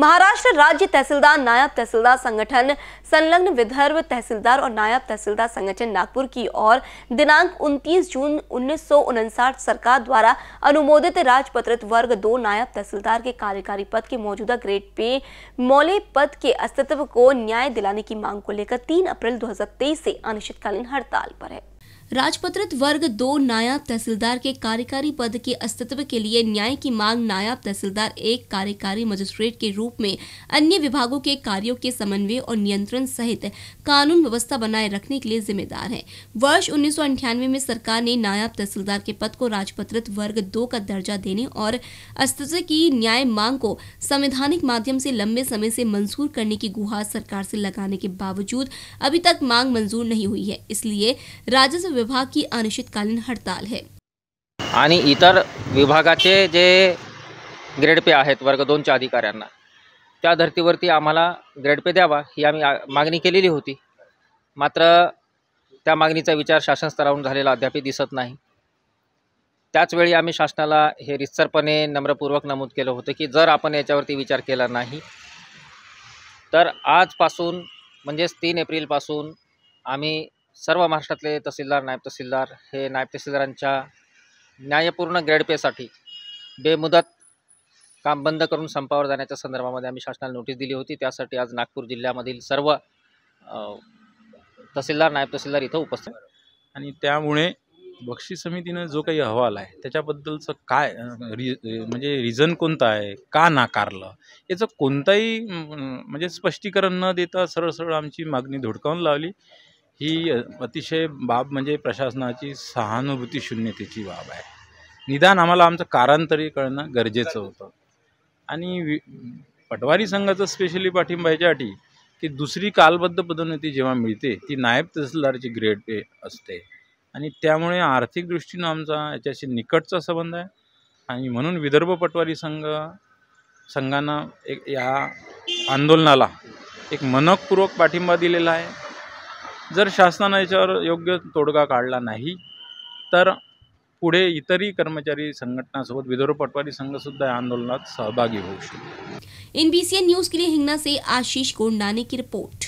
महाराष्ट्र राज्य तहसीलदार नायब तहसीलदार संगठन संलग्न विदर्भ तहसीलदार और नायब तहसीलदार संगठन नागपुर की और दिनांक 29 जून उन्नीस सरकार द्वारा अनुमोदित राजपत्रित वर्ग दो नायब तहसीलदार के कार्यकारी पद के मौजूदा ग्रेड पे मौले पद के अस्तित्व को न्याय दिलाने की मांग को लेकर 3 अप्रैल 2023 से अनिश्चितकालीन हड़ताल पर है राजपत्रित वर्ग दो नायाब तहसीलदार के कार्यकारी पद के अस्तित्व के लिए न्याय की मांग नायब तहसीलदार एक कार्यकारी मजिस्ट्रेट के रूप में अन्य विभागों के कार्यों के समन्वय और नियंत्रण सहित कानून व्यवस्था बनाए रखने के लिए जिम्मेदार है वर्ष उन्नीस में सरकार ने नायाब तहसीलदार के पद को राजपत्रित वर्ग दो का दर्जा देने और अस्तित्व की न्याय मांग को संवैधानिक माध्यम से लंबे समय से मंजूर करने की गुहार सरकार से लगाने के बावजूद अभी तक मांग मंजूर नहीं हुई है इसलिए राजस्व विभाग की अनिश्चितकालीन हड़ताल है आणि इतर विभागाचे जे ग्रेड पे आहेत वर्ग दोनच्या अधिकाऱ्यांना त्या धर्तीवरती आम्हाला ग्रेड पे द्यावा ही आम्ही मागणी केलेली होती मात्र त्या मागणीचा विचार शासन स्तरावरून झालेला अद्याप दिसत नाही त्याचवेळी आम्ही शासनाला हे रितसरपणे नम्रपूर्वक नमूद केलं होतं की जर आपण याच्यावरती विचार केला नाही तर आजपासून म्हणजेच तीन एप्रिलपासून आम्ही सर्व महाराष्ट्रातले तहसीलदार नायब तहसीलदार हे नायब तहसीलदारांच्या न्यायपूर्ण ग्रेड पेसाठी बेमुदत काम बंद करून संपावर जाण्याच्या संदर्भामध्ये आम्ही शासनाला नोटीस दिली होती त्यासाठी आज नागपूर जिल्ह्यामधील सर्व तहसीलदार नायब तहसीलदार इथं उपस्थित आणि त्यामुळे बक्षी समितीनं जो काही अहवाल आहे त्याच्याबद्दलचं काय रि म्हणजे रिझन कोणतं आहे का नाकारलं याचं कोणताही म्हणजे स्पष्टीकरण न देता सरळ सरळ आमची मागणी धुडकावून लावली ही अतिशय बाब म्हणजे प्रशासनाची सहानुभूती शून्यतेची बाब आहे निदान आम्हाला आमचं कारण तरी कळणं गरजेचं होतं आणि वि पटवारी संघाचं स्पेशली पाठिंबा याच्यासाठी की दुसरी कालबद्ध पदोन्नती जेव्हा मिळते ती नायब तहसीलदारची ग्रेड पे असते आणि त्यामुळे आर्थिक दृष्टीनं आमचा याच्याशी निकटचा संबंध आहे आणि म्हणून विदर्भ पटवारी संघ संघानं एक या आंदोलनाला एक मनकपूर्वक पाठिंबा दिलेला आहे जर शासनानं याच्यावर योग्य तोडगा काढला नाही तर पुढे इतरही कर्मचारी संघटनासोबत विदर्भ पटवारी संघसुद्धा या आंदोलनात सहभागी होऊ शकतो एनबीसीएन न्यूज के लिए हिंगना से आशीष गोंडाने की रिपोर्ट